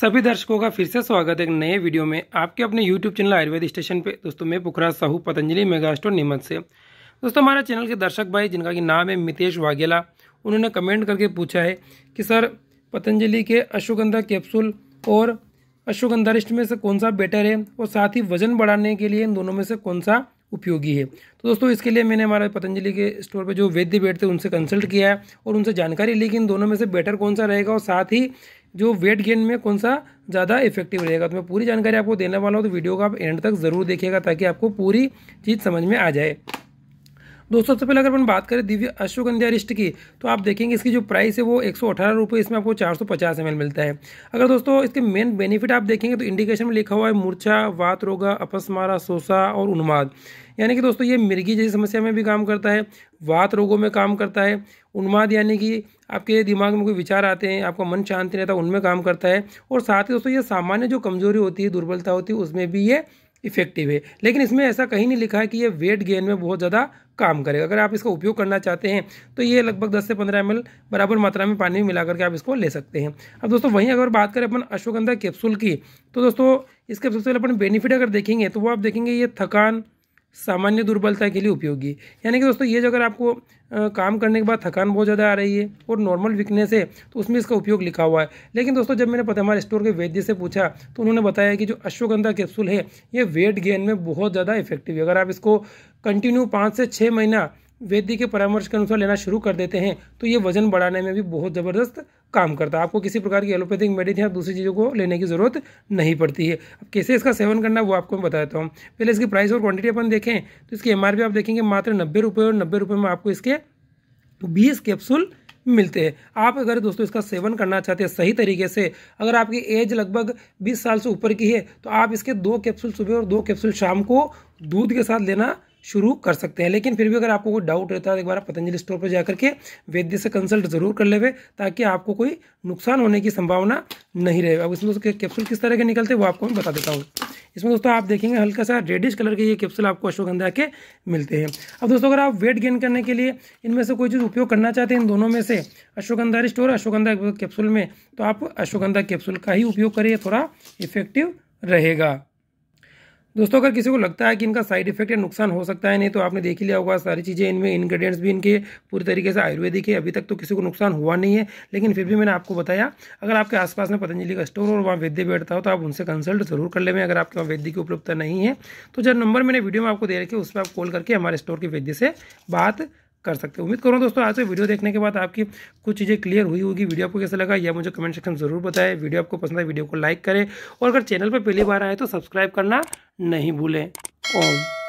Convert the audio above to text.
सभी दर्शकों का फिर से स्वागत है एक नए वीडियो में आपके अपने YouTube चैनल आयुर्वेद स्टेशन पे दोस्तों मैं पुखराज साहू पतंजलि मेगा स्टोर नीमत से दोस्तों हमारे चैनल के दर्शक भाई जिनका की नाम है मितेश वाघेला उन्होंने कमेंट करके पूछा है कि सर पतंजलि के अश्वगंधा कैप्सूल और अश्वगंधा रिस्ट में से कौन सा बेटर है और साथ ही वजन बढ़ाने के लिए इन दोनों में से कौन सा उपयोगी है तो दोस्तों इसके लिए मैंने हमारे पतंजलि के स्टोर पर जो वैद्य बैठते हैं उनसे कंसल्ट किया है और उनसे जानकारी ली कि इन दोनों में से बेटर कौन सा रहेगा और साथ ही जो वेट गेन में कौन सा ज़्यादा इफेक्टिव रहेगा तो मैं पूरी जानकारी आपको देने वाला हूँ तो वीडियो को आप एंड तक ज़रूर देखिएगा ताकि आपको पूरी चीज़ समझ में आ जाए दोस्तों सबसे पहले अगर अपन बात करें दिव्य अश्वगंध्या रिस्ट की तो आप देखेंगे इसकी जो प्राइस है वो एक सौ इसमें आपको चार सौ पचास मिलता है अगर दोस्तों इसके मेन बेनिफिट आप देखेंगे तो इंडिकेशन में लिखा हुआ है मूर्छा वात रोगा अपस्मारा सोसा और उन्माद यानी कि दोस्तों ये मिर्गी जैसी समस्या में भी काम करता है वात रोगों में काम करता है उन्माद यानी कि आपके दिमाग में कोई विचार आते हैं आपका मन शांति रहता है उनमें काम करता है और साथ ही दोस्तों ये सामान्य जो कमजोरी होती है दुर्बलता होती है उसमें भी ये इफेक्टिव है लेकिन इसमें ऐसा कहीं नहीं लिखा है कि ये वेट गेन में बहुत ज़्यादा काम करेगा अगर आप इसका उपयोग करना चाहते हैं तो ये लगभग 10 से 15 एम बराबर मात्रा में पानी में मिला करके आप इसको ले सकते हैं अब दोस्तों वहीं अगर बात करें अपन अश्वगंधा कैप्सूल की तो दोस्तों इसके सबसे पहले अपन बेनिफिट अगर देखेंगे तो वो आप देखेंगे ये थकान सामान्य दुर्बलता के लिए उपयोगी यानी कि दोस्तों ये जो अगर आपको आ, काम करने के बाद थकान बहुत ज़्यादा आ रही है और नॉर्मल वीकनेस है तो उसमें इसका उपयोग लिखा हुआ है लेकिन दोस्तों जब मैंने हमारे स्टोर के वैद्य से पूछा तो उन्होंने बताया कि जो अश्वगंधा कैप्सूल है ये वेट गेन में बहुत ज़्यादा इफेक्टिव है अगर आप इसको कंटिन्यू पाँच से छः महीना वैद्य के परामर्श के अनुसार लेना शुरू कर देते हैं तो ये वजन बढ़ाने में भी बहुत ज़बरदस्त काम करता है आपको किसी प्रकार की एलोपैथिक मेडिसिन या दूसरी चीज़ों को लेने की ज़रूरत नहीं पड़ती है अब कैसे इसका सेवन करना वो आपको मैं बता देता हूँ पहले इसकी प्राइस और क्वांटिटी अपन देखें तो इसकी एम आप देखेंगे मात्र नब्बे और नब्बे में आपको इसके बीस कैप्सूल मिलते हैं आप अगर दोस्तों इसका सेवन करना चाहते हैं सही तरीके से अगर आपकी एज लगभग 20 साल से ऊपर की है तो आप इसके दो कैप्सूल सुबह और दो कैप्सूल शाम को दूध के साथ लेना शुरू कर सकते हैं लेकिन फिर भी अगर आपको कोई डाउट रहता है एक बार पतंजलि स्टोर पर जाकर के वैद्य से कंसल्ट जरूर कर लेवे ताकि आपको कोई नुकसान होने की संभावना नहीं रहे अब इसमें दोस्तों कैप्सूल किस तरह के निकलते हैं वो आपको मैं बता देता हूँ इसमें दोस्तों आप देखेंगे हल्का सा रेडिश कलर के ये कैप्सूल आपको अश्वगंधा के मिलते हैं अब दोस्तों अगर आप वेट गेन करने के लिए इनमें से कोई चीज़ उपयोग करना चाहते हैं इन दोनों में से अश्वगंधा स्टोर अश्वगंधा कैप्सूल में तो आप अश्वगंधा कैप्सूल का ही उपयोग करिए थोड़ा इफेक्टिव रहेगा दोस्तों अगर किसी को लगता है कि इनका साइड इफेक्ट या नुकसान हो सकता है नहीं तो आपने देख ही लिया होगा सारी चीज़ें इनमें इंग्रेडिएंट्स भी इनके पूरी तरीके से आयुर्वेदिक है अभी तक तो किसी को नुकसान हुआ नहीं है लेकिन फिर भी मैंने आपको बताया अगर आपके आसपास में पतंजलि का स्टोर और वहाँ वैद्य बैठता हो तो आप उनसे कंसल्ट जरूर कर लेवें अगर आपके वहाँ वैद्य की उपलब्धता नहीं है तो जब नंबर मैंने वीडियो में आपको दे रखे उस पर आप कॉल करके हमारे स्टोर के वैद्य से बात कर सकते हो उम्मीद करूँ दोस्तों आज से वीडियो देखने के बाद आपकी कुछ चीज़ें क्लियर हुई होगी वीडियो आपको कैसा लगा या मुझे कमेंट सेक्शन जरूर बताएं वीडियो आपको पसंद आए वीडियो को लाइक करें और अगर चैनल पर पहली बार आए तो सब्सक्राइब करना नहीं भूलें ओम